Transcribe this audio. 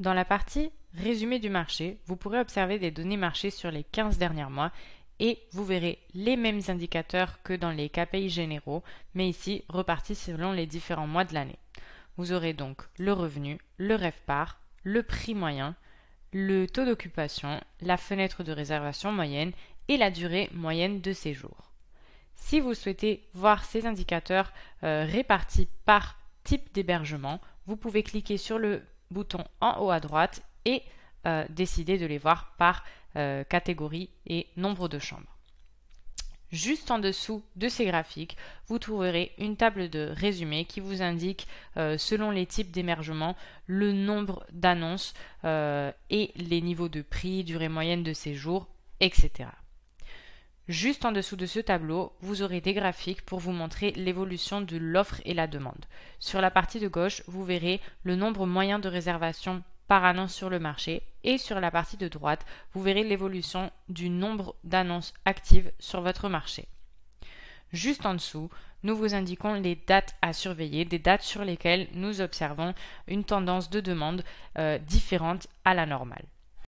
Dans la partie résumé du marché, vous pourrez observer des données marché sur les 15 derniers mois et vous verrez les mêmes indicateurs que dans les KPI généraux, mais ici repartis selon les différents mois de l'année. Vous aurez donc le revenu, le rêve par, le prix moyen, le taux d'occupation, la fenêtre de réservation moyenne et la durée moyenne de séjour. Si vous souhaitez voir ces indicateurs euh, répartis par type d'hébergement, vous pouvez cliquer sur le bouton en haut à droite et euh, décider de les voir par euh, catégorie et nombre de chambres. Juste en dessous de ces graphiques, vous trouverez une table de résumé qui vous indique, euh, selon les types d'émergement, le nombre d'annonces euh, et les niveaux de prix, durée moyenne de séjour, etc. Juste en dessous de ce tableau, vous aurez des graphiques pour vous montrer l'évolution de l'offre et la demande. Sur la partie de gauche, vous verrez le nombre moyen de réservations par annonce sur le marché et sur la partie de droite, vous verrez l'évolution du nombre d'annonces actives sur votre marché. Juste en dessous, nous vous indiquons les dates à surveiller, des dates sur lesquelles nous observons une tendance de demande euh, différente à la normale.